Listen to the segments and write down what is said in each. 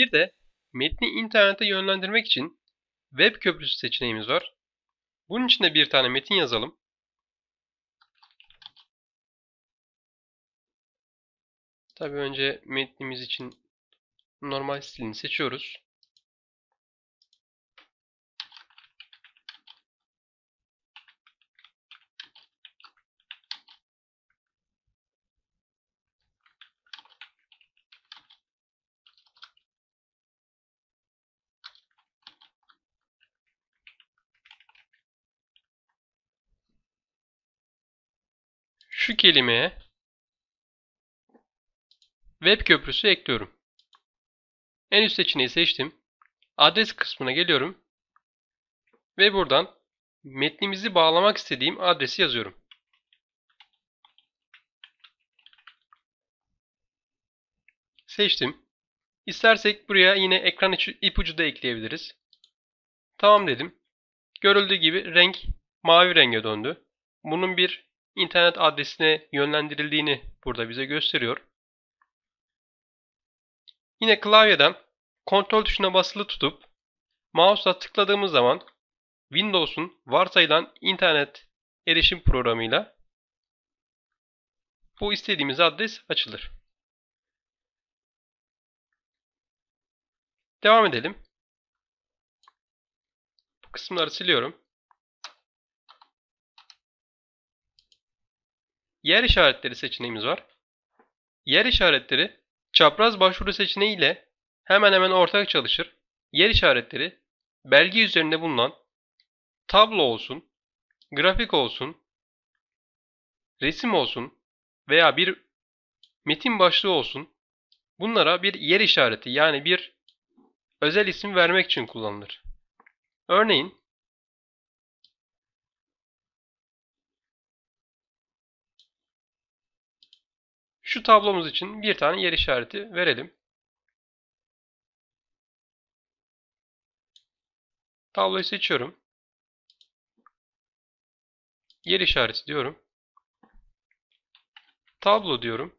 Bir de metni internete yönlendirmek için web köprüsü seçeneğimiz var. Bunun için de bir tane metin yazalım. Tabi önce metnimiz için normal stilini seçiyoruz. şu kelimeye web köprüsü ekliyorum. En üst seçeneği seçtim. Adres kısmına geliyorum. Ve buradan metnimizi bağlamak istediğim adresi yazıyorum. Seçtim. İstersek buraya yine ekran ipucu da ekleyebiliriz. Tamam dedim. Görüldüğü gibi renk mavi renge döndü. Bunun bir internet adresine yönlendirildiğini burada bize gösteriyor. Yine klavyeden kontrol tuşuna basılı tutup mouse'la tıkladığımız zaman Windows'un varsayılan internet erişim programıyla bu istediğimiz adres açılır. Devam edelim. Bu kısımları siliyorum. Yer işaretleri seçeneğimiz var. Yer işaretleri çapraz başvuru seçeneği ile hemen hemen ortak çalışır. Yer işaretleri belge üzerinde bulunan tablo olsun, grafik olsun, resim olsun veya bir metin başlığı olsun bunlara bir yer işareti yani bir özel isim vermek için kullanılır. Örneğin Şu tablomuz için bir tane yer işareti verelim. Tabloyu seçiyorum. Yer işareti diyorum. Tablo diyorum.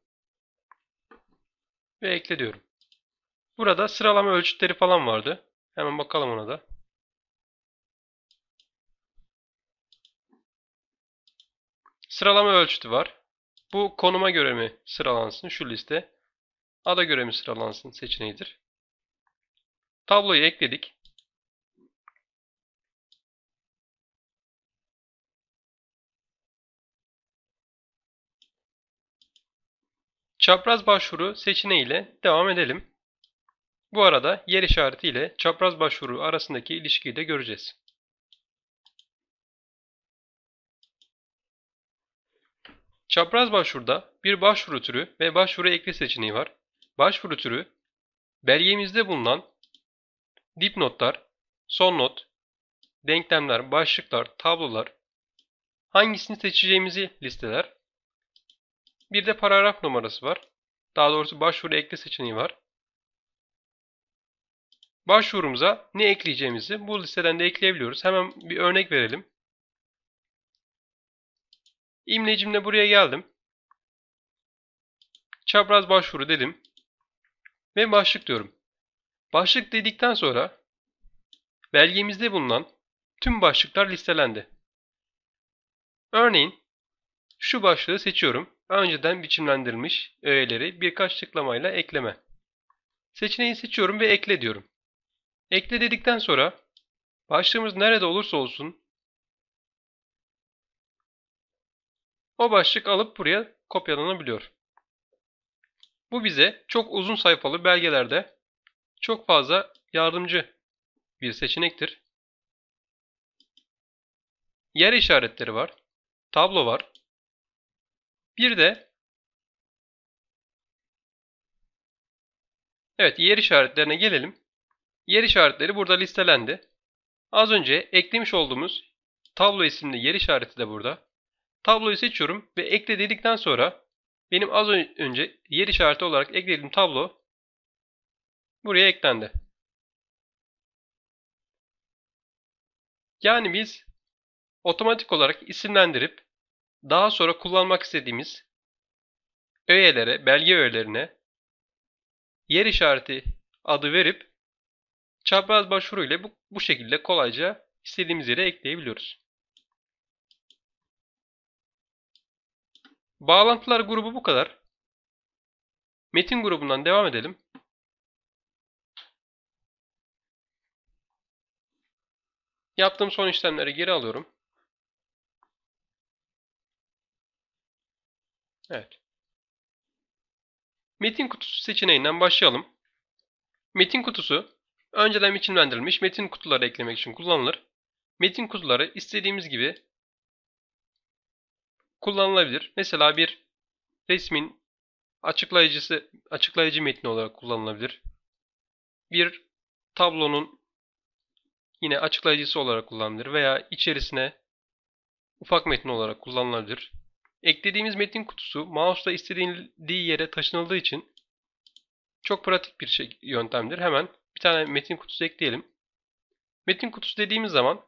Ve ekle diyorum. Burada sıralama ölçütleri falan vardı. Hemen bakalım ona da. Sıralama ölçütü var. Bu konuma göre mi sıralansın şu liste? Ada göre mi sıralansın seçeneğidir. Tabloyu ekledik. Çapraz başvuru seçeneği ile devam edelim. Bu arada yer işareti ile çapraz başvuru arasındaki ilişkiyi de göreceğiz. Çapraz başvuruda bir başvuru türü ve başvuru ekle seçeneği var. Başvuru türü belgemizde bulunan dipnotlar, son not, denklemler, başlıklar, tablolar hangisini seçeceğimizi listeler. Bir de paragraf numarası var. Daha doğrusu başvuru ekle seçeneği var. Başvurumuza ne ekleyeceğimizi bu listeden de ekleyebiliyoruz. Hemen bir örnek verelim. İmlecimle buraya geldim. Çapraz başvuru dedim. Ve başlık diyorum. Başlık dedikten sonra belgemizde bulunan tüm başlıklar listelendi. Örneğin şu başlığı seçiyorum. Önceden biçimlendirilmiş öğeleri birkaç tıklamayla ekleme. Seçeneği seçiyorum ve ekle diyorum. Ekle dedikten sonra başlığımız nerede olursa olsun O başlık alıp buraya kopyalanabiliyor. Bu bize çok uzun sayfalı belgelerde çok fazla yardımcı bir seçenektir. Yer işaretleri var. Tablo var. Bir de Evet yer işaretlerine gelelim. Yer işaretleri burada listelendi. Az önce eklemiş olduğumuz tablo isimli yer işareti de burada. Tabloyu seçiyorum ve ekle dedikten sonra benim az önce yer işareti olarak eklediğim tablo buraya eklendi. Yani biz otomatik olarak isimlendirip daha sonra kullanmak istediğimiz öğelere, belge öğelerine yer işareti adı verip çapraz başvuru ile bu, bu şekilde kolayca istediğimiz yere ekleyebiliyoruz. Bağlantılar grubu bu kadar. Metin grubundan devam edelim. Yaptığım son işlemleri geri alıyorum. Evet. Metin kutusu seçeneğinden başlayalım. Metin kutusu önceden biçimlendirilmiş metin kutuları eklemek için kullanılır. Metin kutuları istediğimiz gibi kullanılabilir. Mesela bir resmin açıklayıcısı açıklayıcı metni olarak kullanılabilir. Bir tablonun yine açıklayıcısı olarak kullanılabilir veya içerisine ufak metin olarak kullanılabilir. Eklediğimiz metin kutusu mouse'la istediğin yere taşınıldığı için çok pratik bir şey, yöntemdir. Hemen bir tane metin kutusu ekleyelim. Metin kutusu dediğimiz zaman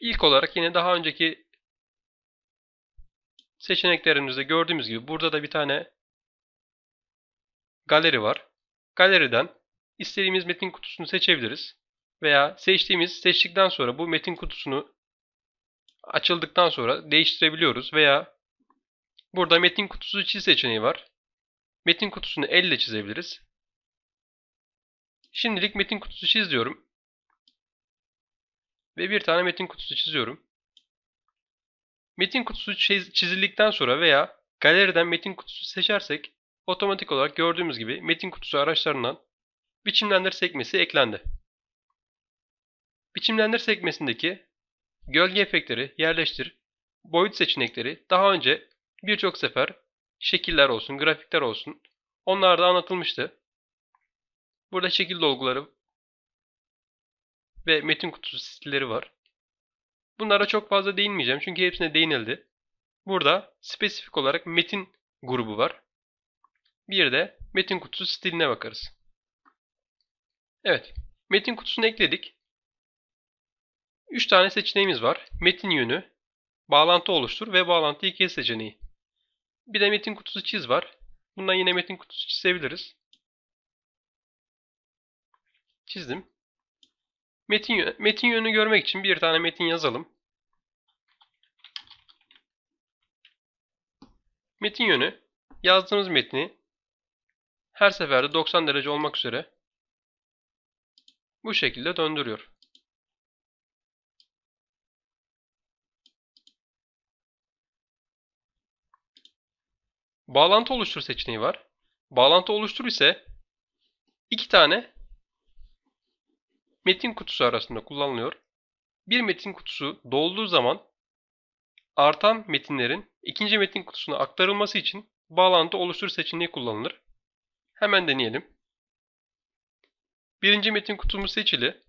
ilk olarak yine daha önceki Seçeneklerimizde gördüğümüz gibi burada da bir tane galeri var. Galeriden istediğimiz metin kutusunu seçebiliriz. Veya seçtiğimiz seçtikten sonra bu metin kutusunu açıldıktan sonra değiştirebiliyoruz. Veya burada metin kutusu çiz seçeneği var. Metin kutusunu elle çizebiliriz. Şimdilik metin kutusu çiz diyorum. Ve bir tane metin kutusu çiziyorum. Metin kutusu çizildikten sonra veya galeriden metin kutusu seçersek otomatik olarak gördüğümüz gibi metin kutusu araçlarından biçimlendir sekmesi eklendi. Biçimlendir sekmesindeki gölge efektleri, yerleştir, boyut seçenekleri daha önce birçok sefer şekiller olsun, grafikler olsun onlarda anlatılmıştı. Burada şekil dolguları ve metin kutusu stilleri var. Bunlara çok fazla değinmeyeceğim çünkü hepsine değinildi. Burada spesifik olarak metin grubu var. Bir de metin kutusu stiline bakarız. Evet, metin kutusunu ekledik. 3 tane seçeneğimiz var. Metin yönü, bağlantı oluştur ve bağlantı kes seçeneği. Bir de metin kutusu çiz var. Bundan yine metin kutusu çizebiliriz. Çizdim. Metin, metin yönünü görmek için bir tane metin yazalım. Metin yönü yazdığımız metni her seferde 90 derece olmak üzere bu şekilde döndürüyor. Bağlantı oluştur seçeneği var. Bağlantı oluştur ise iki tane metin kutusu arasında kullanılıyor. Bir metin kutusu dolduğu zaman artan metinlerin ikinci metin kutusuna aktarılması için bağlantı oluştur seçeneği kullanılır. Hemen deneyelim. Birinci metin kutumu seçili.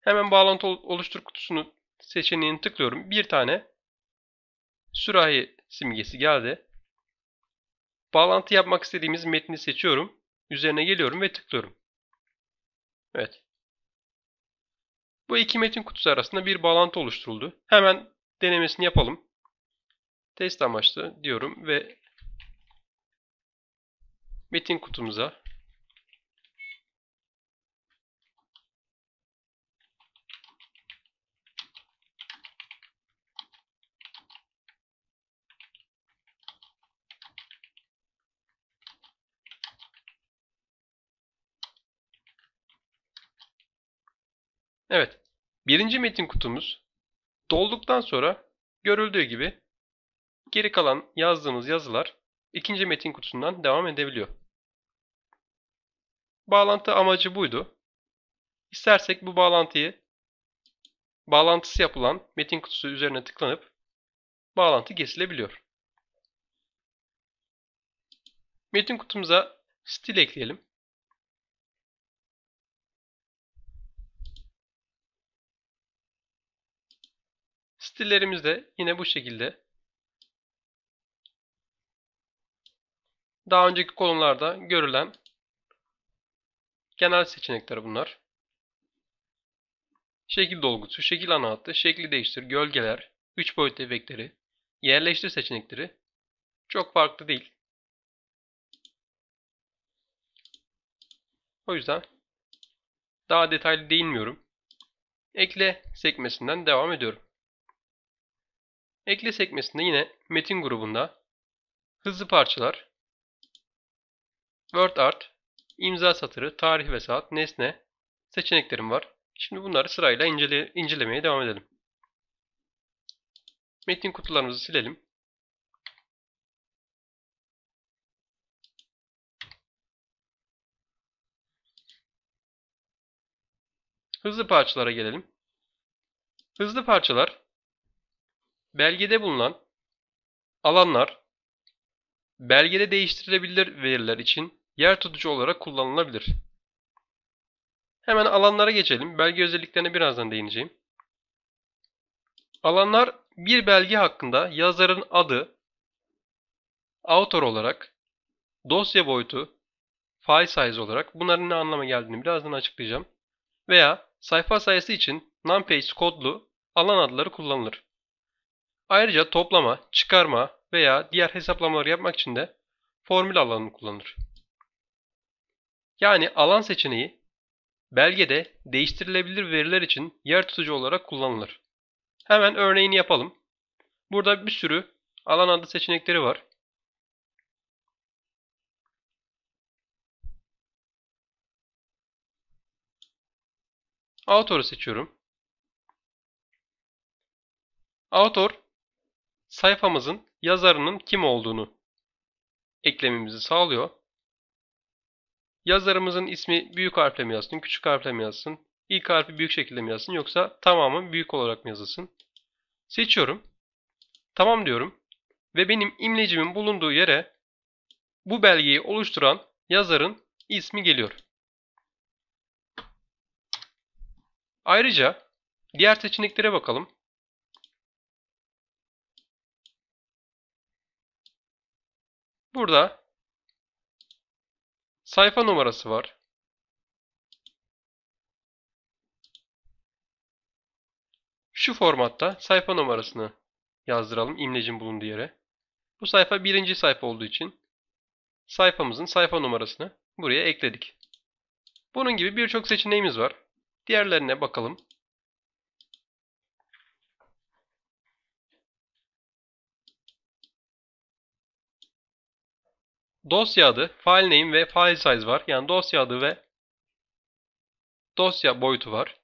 Hemen bağlantı oluştur kutusunu seçeneğini tıklıyorum. Bir tane sürahi simgesi geldi. Bağlantı yapmak istediğimiz metni seçiyorum. Üzerine geliyorum ve tıklıyorum. Evet. Bu iki metin kutusu arasında bir bağlantı oluşturuldu. Hemen denemesini yapalım. Test amaçlı diyorum ve metin kutumuza Evet, birinci metin kutumuz dolduktan sonra görüldüğü gibi geri kalan yazdığımız yazılar ikinci metin kutusundan devam edebiliyor. Bağlantı amacı buydu. İstersek bu bağlantıyı bağlantısı yapılan metin kutusu üzerine tıklanıp bağlantı kesilebiliyor. Metin kutumuza stil ekleyelim. Stillerimiz de yine bu şekilde. Daha önceki kolonlarda görülen genel seçenekler bunlar. Şekil dolgusu, şekil ana hattı, şekli değiştir, gölgeler, 3 boyutlu efektleri, yerleştir seçenekleri çok farklı değil. O yüzden daha detaylı değinmiyorum. Ekle sekmesinden devam ediyorum. Ekle sekmesinde yine metin grubunda hızlı parçalar, WordArt, imza satırı, tarih ve saat, nesne seçeneklerim var. Şimdi bunları sırayla incele incelemeye devam edelim. Metin kutularımızı silelim. Hızlı parçalara gelelim. Hızlı parçalar Belgede bulunan alanlar belgede değiştirilebilir veriler için yer tutucu olarak kullanılabilir. Hemen alanlara geçelim. Belge özelliklerine birazdan değineceğim. Alanlar bir belge hakkında yazarın adı, author olarak, dosya boyutu, file size olarak bunların ne anlama geldiğini birazdan açıklayacağım. Veya sayfa sayısı için numpage kodlu alan adları kullanılır. Ayrıca toplama, çıkarma veya diğer hesaplamaları yapmak için de formül alanını kullanır. Yani alan seçeneği belgede değiştirilebilir veriler için yer tutucu olarak kullanılır. Hemen örneğini yapalım. Burada bir sürü alan adı seçenekleri var. Author'ı seçiyorum. Author sayfamızın yazarının kim olduğunu eklememizi sağlıyor. Yazarımızın ismi büyük harfle mi yazsın, küçük harfle mi yazsın, ilk harfi büyük şekilde mi yazsın yoksa tamamı büyük olarak mı yazılsın? Seçiyorum. Tamam diyorum. Ve benim imlecimin bulunduğu yere bu belgeyi oluşturan yazarın ismi geliyor. Ayrıca diğer seçeneklere bakalım. Burada sayfa numarası var. Şu formatta sayfa numarasını yazdıralım imlecin bulunduğu yere. Bu sayfa birinci sayfa olduğu için sayfamızın sayfa numarasını buraya ekledik. Bunun gibi birçok seçeneğimiz var. Diğerlerine bakalım. dosya adı, file name ve file size var. Yani dosya adı ve dosya boyutu var.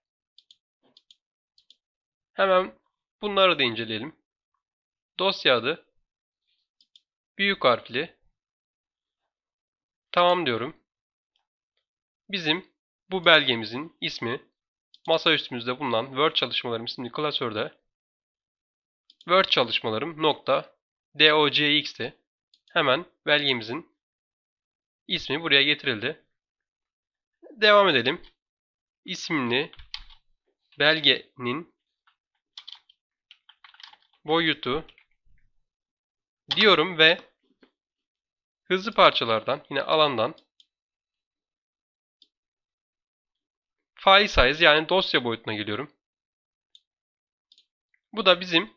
Hemen bunları da inceleyelim. Dosya adı büyük harfli tamam diyorum. Bizim bu belgemizin ismi masa üstümüzde bulunan Word çalışmalarım isimli klasörde Word çalışmalarım nokta docx'ti. Hemen belgemizin ismi buraya getirildi. Devam edelim. İsimli belgenin boyutu diyorum ve hızlı parçalardan yine alandan file size yani dosya boyutuna geliyorum. Bu da bizim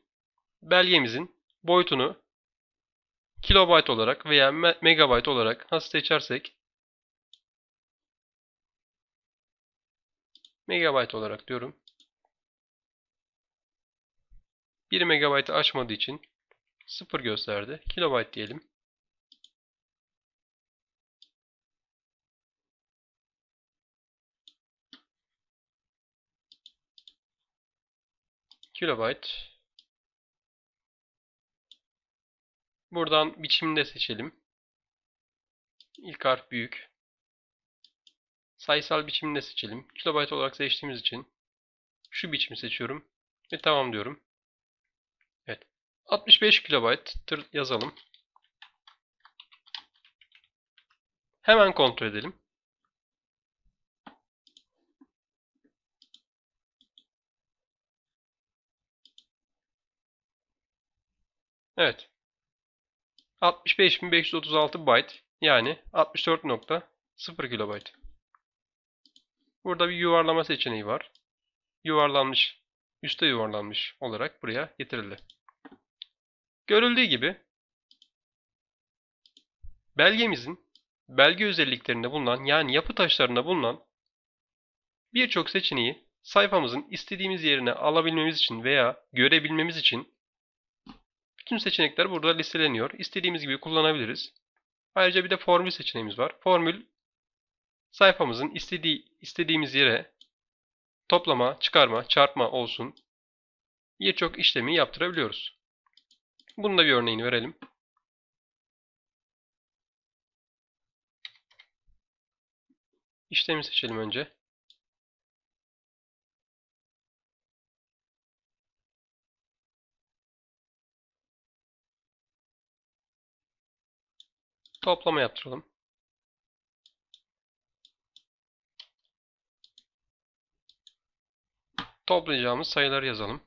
belgemizin boyutunu kilobayt olarak veya me megabayt olarak nasıl seçersek megabayt olarak diyorum. 1 megabaytı açmadığı için 0 gösterdi. Kilobayt diyelim. Kilobyte. Buradan biçimde seçelim. İlk harf büyük. Sayısal biçimde seçelim. Kilobayt olarak seçtiğimiz için şu biçimi seçiyorum ve tamam diyorum. Evet. 65 kilobayttır yazalım. Hemen kontrol edelim. Evet. 65.536 byte yani 64.0 kilobayt. Burada bir yuvarlama seçeneği var. Yuvarlanmış, üste yuvarlanmış olarak buraya getirildi. Görüldüğü gibi belgemizin belge özelliklerinde bulunan yani yapı taşlarında bulunan birçok seçeneği sayfamızın istediğimiz yerine alabilmemiz için veya görebilmemiz için Tüm seçenekler burada listeleniyor. İstediğimiz gibi kullanabiliriz. Ayrıca bir de formül seçeneğimiz var. Formül sayfamızın istediği, istediğimiz yere toplama, çıkarma, çarpma olsun birçok işlemi yaptırabiliyoruz. Bunun da bir örneğini verelim. İşlemi seçelim önce. toplama yaptıralım. Toplayacağımız sayıları yazalım.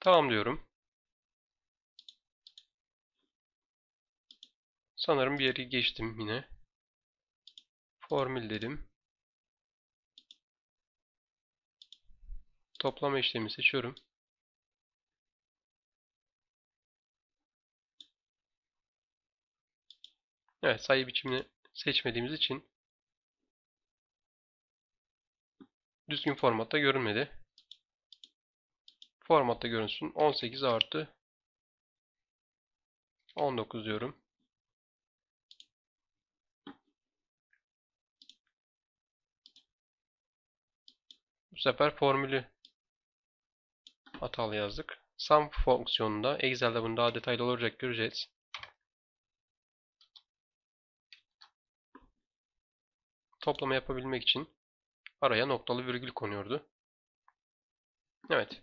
Tamam diyorum. Sanırım bir yeri geçtim yine. Formül dedim. Toplama işlemi seçiyorum. Evet sayı biçimini seçmediğimiz için düzgün formatta görünmedi. Formatta görünsün. 18 artı 19 diyorum. Bu sefer formülü hatalı yazdık. Sum fonksiyonunda Excel'de bunu daha detaylı olacak göreceğiz. toplama yapabilmek için araya noktalı virgül konuyordu. Evet.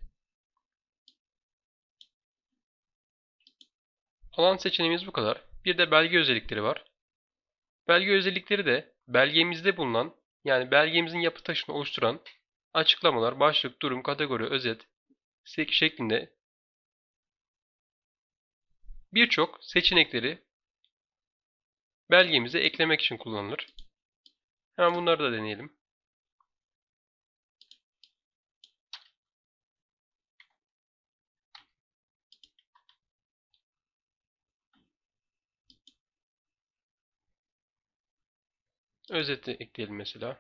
Alan seçeneğimiz bu kadar. Bir de belge özellikleri var. Belge özellikleri de belgemizde bulunan yani belgemizin yapı taşını oluşturan açıklamalar, başlık, durum, kategori, özet şeklinde birçok seçenekleri belgemize eklemek için kullanılır. Hemen bunları da deneyelim. Özeti ekleyelim mesela.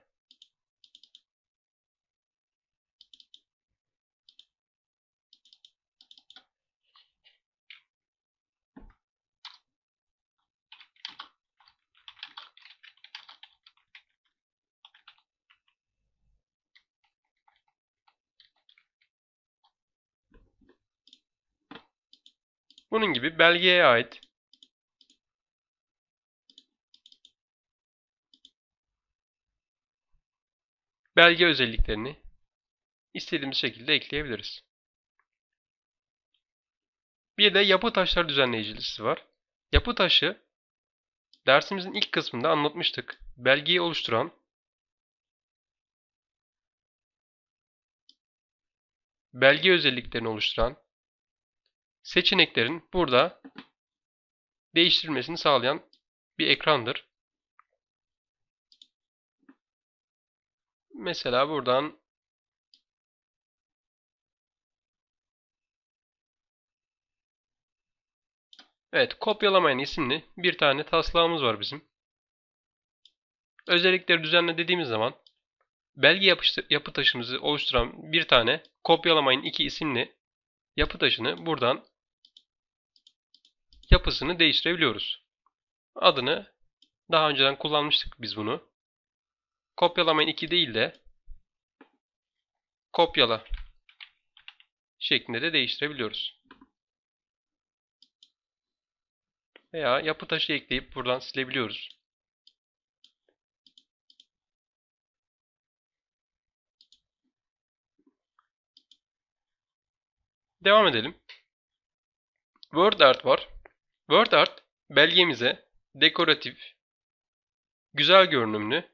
Bunun gibi belgeye ait belge özelliklerini istediğimiz şekilde ekleyebiliriz. Bir de yapı Taşları düzenleyicisi var. Yapı taşı dersimizin ilk kısmında anlatmıştık. Belgeyi oluşturan belge özelliklerini oluşturan seçeneklerin burada değiştirilmesini sağlayan bir ekrandır. Mesela buradan Evet, kopyalamayın isimli bir tane taslağımız var bizim. Özellikleri düzenle dediğimiz zaman belge yapı taşımızı oluşturan bir tane kopyalamayın iki isimli yapı taşını buradan yapısını değiştirebiliyoruz. Adını daha önceden kullanmıştık biz bunu. Kopyalamayın 2 değil de kopyala şeklinde de değiştirebiliyoruz. Veya yapı taşı ekleyip buradan silebiliyoruz. Devam edelim. WordArt var. Word Art belgemize dekoratif, güzel görünümlü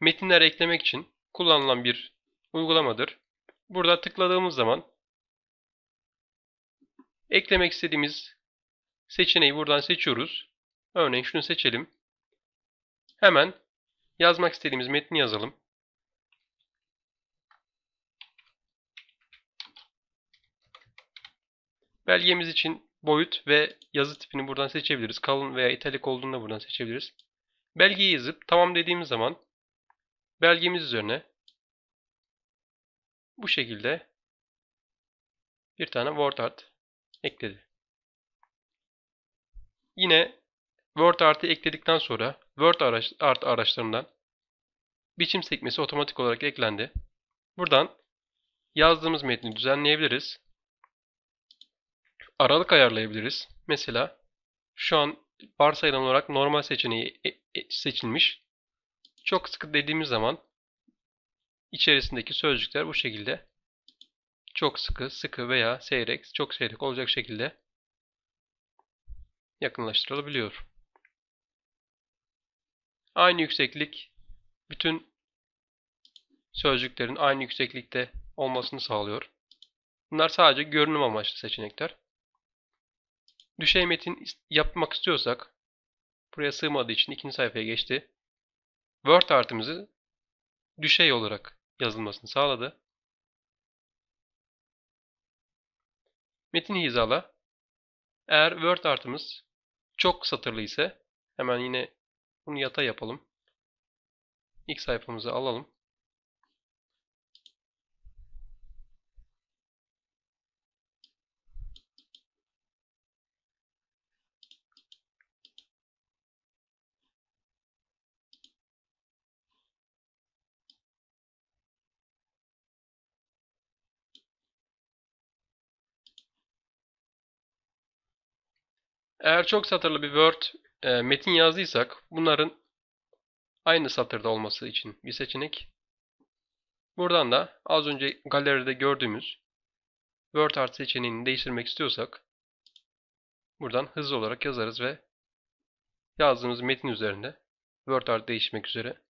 metinler eklemek için kullanılan bir uygulamadır. Burada tıkladığımız zaman eklemek istediğimiz seçeneği buradan seçiyoruz. Örneğin şunu seçelim. Hemen yazmak istediğimiz metni yazalım. Belgemiz için boyut ve yazı tipini buradan seçebiliriz. Kalın veya italik olduğunu buradan seçebiliriz. Belgeyi yazıp tamam dediğimiz zaman belgemiz üzerine bu şekilde bir tane WordArt ekledi. Yine WordArt'ı ekledikten sonra WordArt araçlarından biçim sekmesi otomatik olarak eklendi. Buradan yazdığımız metni düzenleyebiliriz aralık ayarlayabiliriz. Mesela şu an varsayılan olarak normal seçeneği e, e, seçilmiş. Çok sıkı dediğimiz zaman içerisindeki sözcükler bu şekilde çok sıkı, sıkı veya seyrek, çok seyrek olacak şekilde yakınlaştırılabiliyor. Aynı yükseklik bütün sözcüklerin aynı yükseklikte olmasını sağlıyor. Bunlar sadece görünüm amaçlı seçenekler. Düşey metin yapmak istiyorsak buraya sığmadığı için ikinci sayfaya geçti. Word artımızı düşey olarak yazılmasını sağladı. Metin hizala. Eğer Word artımız çok satırlı ise hemen yine bunu yata yapalım. İlk sayfamızı alalım. Eğer çok satırlı bir Word e, metin yazdıysak bunların aynı satırda olması için bir seçenek. Buradan da az önce galeride gördüğümüz Word Art seçeneğini değiştirmek istiyorsak buradan hızlı olarak yazarız ve yazdığımız metin üzerinde Word Art değişmek üzere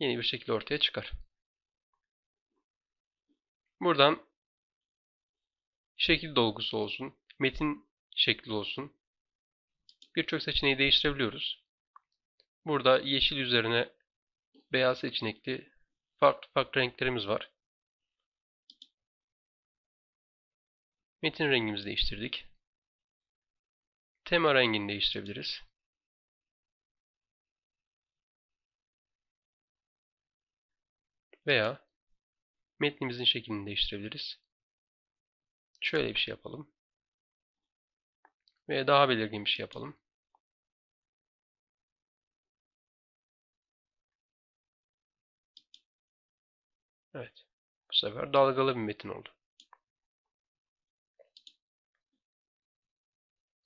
yeni bir şekilde ortaya çıkar. Buradan şekil dolgusu olsun, metin şekli olsun. Birçok seçeneği değiştirebiliyoruz. Burada yeşil üzerine beyaz seçenekli farklı farklı renklerimiz var. Metin rengimizi değiştirdik. Tema rengini değiştirebiliriz. Veya metnimizin şeklini değiştirebiliriz. Şöyle bir şey yapalım ve daha belirgin bir şey yapalım. Evet. Bu sefer dalgalı bir metin oldu.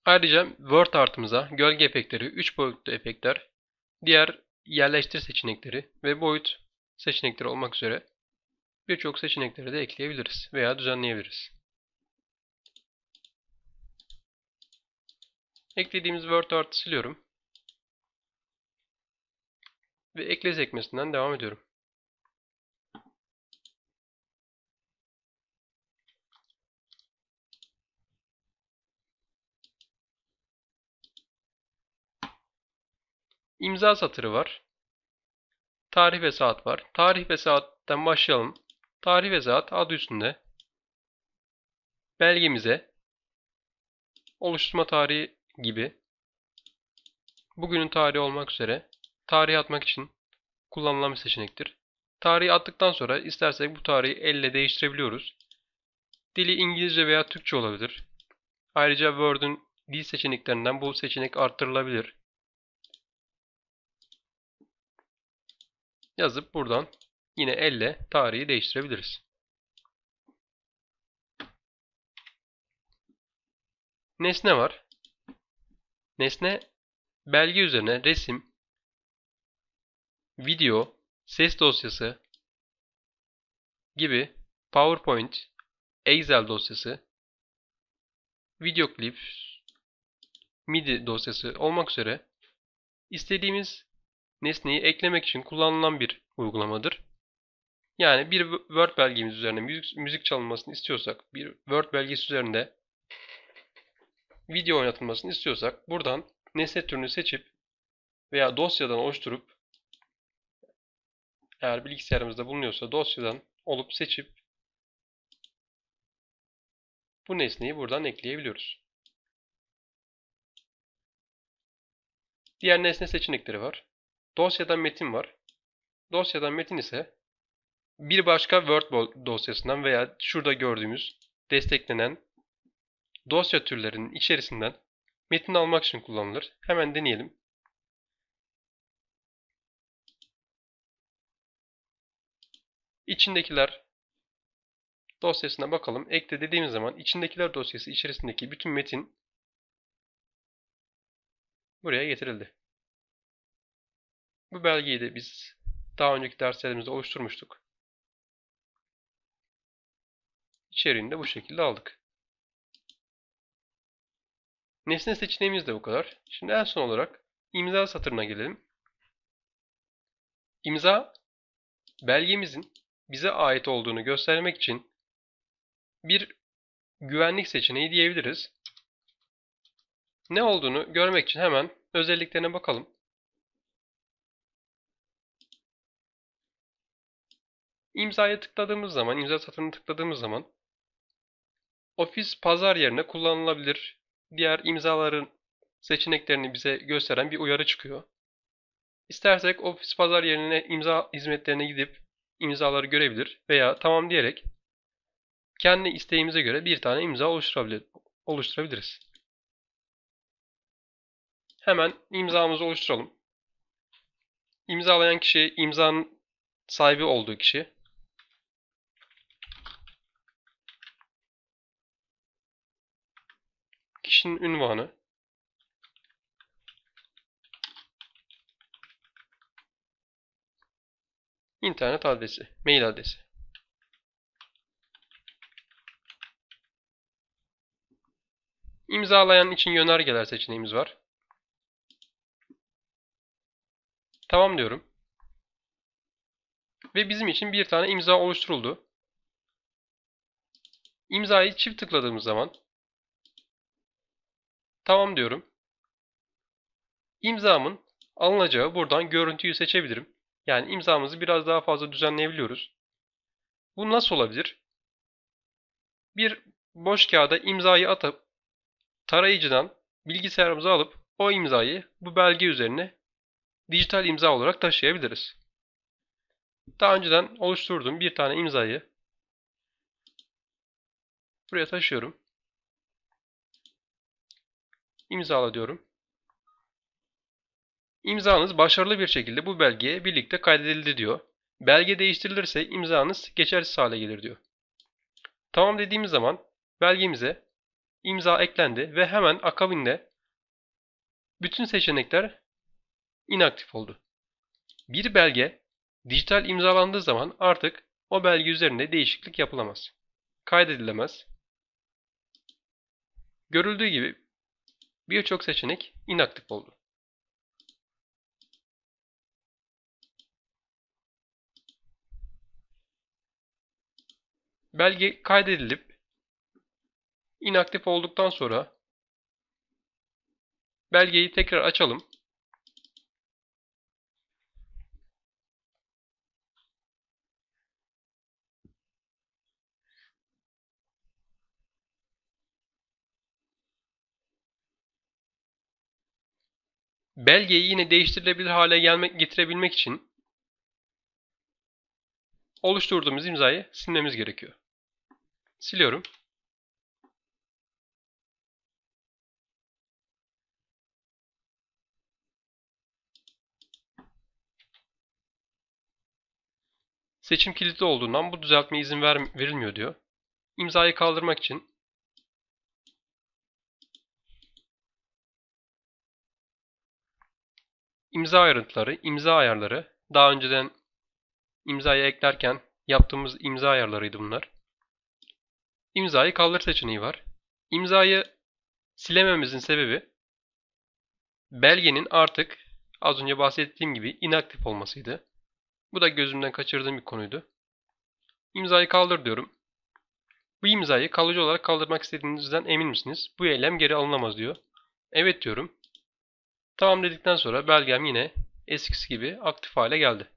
Ayrıca Word artımıza gölge efektleri, 3 boyutlu efektler, diğer yerleştir seçenekleri ve boyut seçenekleri olmak üzere birçok seçenekleri de ekleyebiliriz veya düzenleyebiliriz. Eklediğimiz Word artı siliyorum. Ve ekle sekmesinden devam ediyorum. İmza satırı var. Tarih ve saat var. Tarih ve saatten başlayalım. Tarih ve saat adı üstünde. Belgemize oluşturma tarihi gibi bugünün tarihi olmak üzere tarihi atmak için kullanılan bir seçenektir. Tarihi attıktan sonra istersek bu tarihi elle değiştirebiliyoruz. Dili İngilizce veya Türkçe olabilir. Ayrıca Word'ün dil seçeneklerinden bu seçenek arttırılabilir. Yazıp buradan yine elle tarihi değiştirebiliriz. Nesne var. Nesne belge üzerine resim, video, ses dosyası gibi PowerPoint, Excel dosyası, video klip, MIDI dosyası olmak üzere istediğimiz nesneyi eklemek için kullanılan bir uygulamadır. Yani bir Word belgemiz üzerine müzik, müzik çalınmasını istiyorsak, bir Word belgesi üzerinde video oynatılmasını istiyorsak buradan nesne türünü seçip veya dosyadan oluşturup eğer bilgisayarımızda bulunuyorsa dosyadan olup seçip bu nesneyi buradan ekleyebiliyoruz. Diğer nesne seçenekleri var. Dosyadan metin var. Dosyadan metin ise bir başka Word dosyasından veya şurada gördüğümüz desteklenen dosya türlerinin içerisinden metin almak için kullanılır. Hemen deneyelim. İçindekiler dosyasına bakalım. Ekle dediğim zaman içindekiler dosyası içerisindeki bütün metin buraya getirildi. Bu belgeyi de biz daha önceki derslerimizde oluşturmuştuk. İçeriğini de bu şekilde aldık. Nesne seçeneğimiz de bu kadar. Şimdi en son olarak imza satırına gelelim. İmza belgemizin bize ait olduğunu göstermek için bir güvenlik seçeneği diyebiliriz. Ne olduğunu görmek için hemen özelliklerine bakalım. İmzaya tıkladığımız zaman, imza satırını tıkladığımız zaman ofis pazar yerine kullanılabilir diğer imzaların seçeneklerini bize gösteren bir uyarı çıkıyor. İstersek ofis pazar yerine imza hizmetlerine gidip imzaları görebilir veya tamam diyerek kendi isteğimize göre bir tane imza oluşturabiliriz. Hemen imzamızı oluşturalım. İmzalayan kişi imzanın sahibi olduğu kişi. kişinin ünvanı internet adresi, mail adresi. İmzalayan için yönergeler seçeneğimiz var. Tamam diyorum. Ve bizim için bir tane imza oluşturuldu. İmzayı çift tıkladığımız zaman Tamam diyorum. İmzamın alınacağı buradan görüntüyü seçebilirim. Yani imzamızı biraz daha fazla düzenleyebiliyoruz. Bu nasıl olabilir? Bir boş kağıda imzayı atıp tarayıcıdan bilgisayarımıza alıp o imzayı bu belge üzerine dijital imza olarak taşıyabiliriz. Daha önceden oluşturduğum bir tane imzayı buraya taşıyorum imzala diyorum. İmzanız başarılı bir şekilde bu belgeye birlikte kaydedildi diyor. Belge değiştirilirse imzanız geçersiz hale gelir diyor. Tamam dediğimiz zaman belgemize imza eklendi ve hemen akabinde bütün seçenekler inaktif oldu. Bir belge dijital imzalandığı zaman artık o belge üzerinde değişiklik yapılamaz. Kaydedilemez. Görüldüğü gibi Birçok seçenek inaktif oldu. Belge kaydedilip inaktif olduktan sonra belgeyi tekrar açalım. belgeyi yine değiştirilebilir hale gelmek, getirebilmek için oluşturduğumuz imzayı silmemiz gerekiyor. Siliyorum. Seçim kilitli olduğundan bu düzeltme izin ver, verilmiyor diyor. İmzayı kaldırmak için imza ayrıntıları, imza ayarları. Daha önceden imzayı eklerken yaptığımız imza ayarlarıydı bunlar. İmzayı kaldır seçeneği var. İmzayı silememizin sebebi belgenin artık az önce bahsettiğim gibi inaktif olmasıydı. Bu da gözümden kaçırdığım bir konuydu. İmzayı kaldır diyorum. Bu imzayı kalıcı olarak kaldırmak istediğinizden emin misiniz? Bu eylem geri alınamaz diyor. Evet diyorum. Tamam dedikten sonra belgem yine eskisi gibi aktif hale geldi.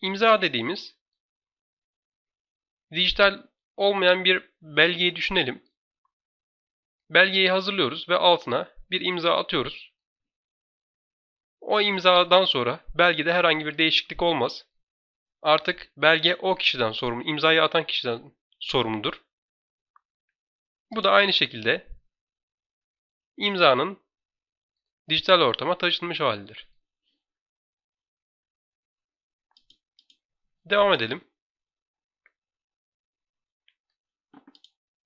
İmza dediğimiz dijital olmayan bir belgeyi düşünelim. Belgeyi hazırlıyoruz ve altına bir imza atıyoruz. O imzadan sonra belgede herhangi bir değişiklik olmaz. Artık belge o kişiden sorumlu, imzayı atan kişiden sorumludur. Bu da aynı şekilde imzanın dijital ortama taşınmış halidir. Devam edelim.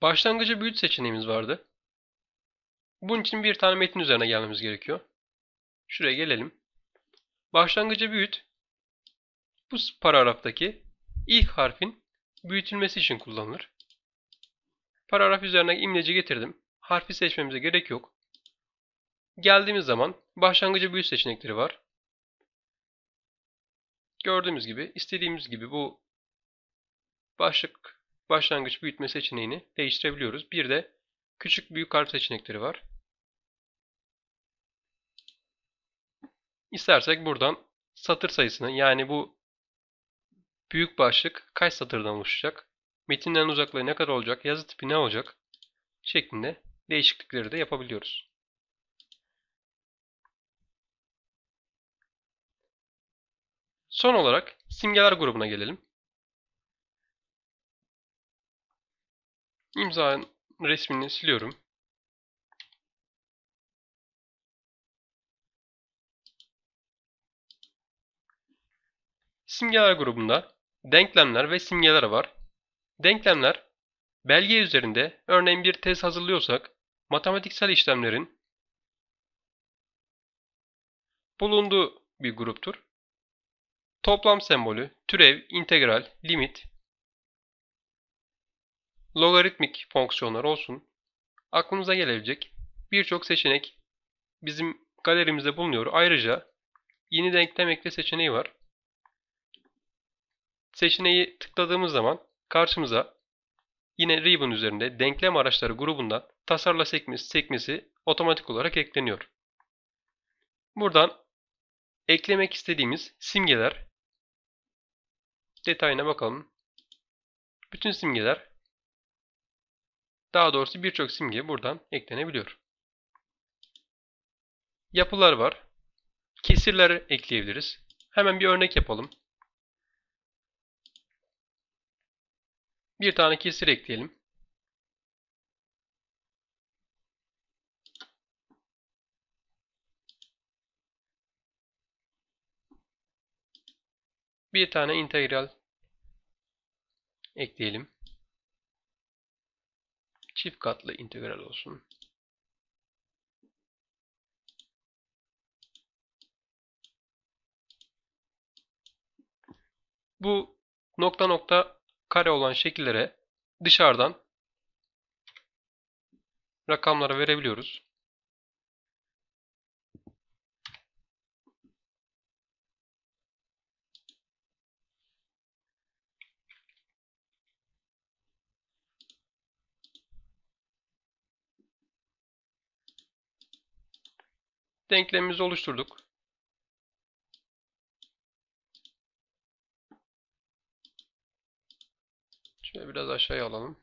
Başlangıcı büyüt seçeneğimiz vardı. Bunun için bir tane metin üzerine gelmemiz gerekiyor. Şuraya gelelim. Başlangıcı büyüt bu paragraftaki ilk harfin büyütülmesi için kullanılır. Paragraf üzerine imleci getirdim. Harfi seçmemize gerek yok. Geldiğimiz zaman başlangıcı büyük seçenekleri var. Gördüğümüz gibi istediğimiz gibi bu başlık başlangıç büyütme seçeneğini değiştirebiliyoruz. Bir de küçük büyük harf seçenekleri var. İstersek buradan satır sayısını yani bu büyük başlık kaç satırdan oluşacak metinden uzaklığı ne kadar olacak, yazı tipi ne olacak şeklinde değişiklikleri de yapabiliyoruz. Son olarak simgeler grubuna gelelim. İmza resmini siliyorum. Simgeler grubunda denklemler ve simgeler var. Denklemler, belge üzerinde örneğin bir tez hazırlıyorsak, matematiksel işlemlerin bulunduğu bir gruptur. Toplam sembolü, türev, integral, limit, logaritmik fonksiyonlar olsun. Aklımıza gelebilecek birçok seçenek bizim galerimizde bulunuyor. Ayrıca yeni denklem ekle seçeneği var. Seçeneği tıkladığımız zaman karşımıza yine Ribbon üzerinde denklem araçları grubundan tasarla sekmesi, sekmesi otomatik olarak ekleniyor. Buradan eklemek istediğimiz simgeler detayına bakalım. Bütün simgeler daha doğrusu birçok simge buradan eklenebiliyor. Yapılar var. Kesirler ekleyebiliriz. Hemen bir örnek yapalım. Bir tane kesir ekleyelim. Bir tane integral ekleyelim. Çift katlı integral olsun. Bu nokta nokta kare olan şekillere dışarıdan rakamlara verebiliyoruz. Denklemimizi oluşturduk. Şöyle biraz aşağıya alalım.